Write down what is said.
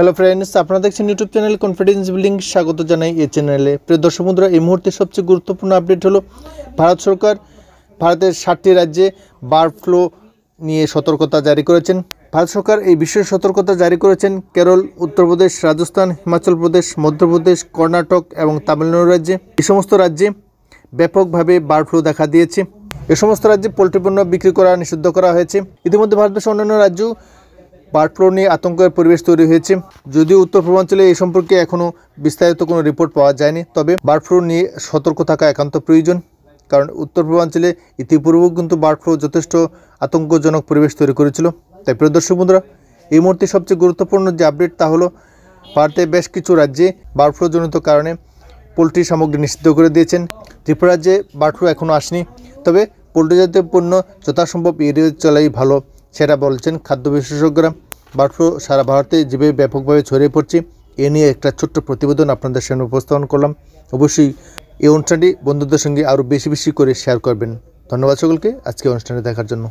hello friends আপনারা দেখছেন YouTube channel confidence building স্বাগত জানাই এই চ্যানেলে প্রিয় দর্শক বন্ধুরা এই মুহূর্তে সবচেয়ে গুরুত্বপূর্ণ আপডেট হলো ভারত সরকার ভারতের ষাটটি রাজ্যে বার্ড ফ্লু নিয়ে সতর্কতা জারি করেছেন ভারত সরকার এই বিশেষ সতর্কতা জারি করেছেন কেরল উত্তরপ্রদেশ রাজস্থান হিমাচল প্রদেশ মধ্যপ্রদেশ কর্ণাটক এবং তামিলনাড়ু রাজ্যে এই সমস্ত রাজ্যে ব্যাপকভাবে বার্ড ফ্লু দেখা দিয়েছে এ সমস্ত রাজ্যে পোলট্রি পণ্য বিক্রি করা নিষিদ্ধ করা হয়েছে ইতিমধ্যে ভারতবর্ষের অন্যান্য রাজ্য বার্ড ফ্লু নিয়ে আতঙ্কের পরিবেশ তৈরি হয়েছে যদিও উত্তর পূর্বাঞ্চলে এই সম্পর্কে এখনও বিস্তারিত কোনো রিপোর্ট পাওয়া যায়নি তবে বার্ড ফ্লু নিয়ে সতর্ক থাকা একান্ত প্রয়োজন কারণ উত্তর পূর্বাঞ্চলে ইতিপূর্বেও কিন্তু বার্ড ফ্লু যথেষ্ট আতঙ্কজনক পরিবেশ তৈরি করেছিল তাই প্রিয় দর্শক বন্ধুরা এই মুহূর্তে সবচেয়ে গুরুত্বপূর্ণ যে আপডেট তা হলো ভারতের বেশ কিছু রাজ্যে বার্ড ফ্লুজনিত কারণে পোলট্রি সামগ্রী নিষিদ্ধ করে দিয়েছেন ত্রিপুরা রাজ্যে বার্ড ফ্লু এখনও আসেনি তবে পোলট্রি জাতীয় পণ্য যথাসম্ভব এড়িয়ে চলাই ভালো সেটা বলছেন খাদ্য বিশেষজ্ঞরা বার্ড ফ্লু সারা ভারতে যেভাবে ব্যাপকভাবে ছড়িয়ে পড়ছে এ নিয়ে একটা ছোট্ট প্রতিবেদন আপনাদের সামনে উপস্থাপন করলাম অবশ্যই এই অনুষ্ঠানটি বন্ধুদের সঙ্গে আরও বেশি বেশি করে শেয়ার করবেন ধন্যবাদ সকলকে আজকে অনুষ্ঠানে দেখার জন্য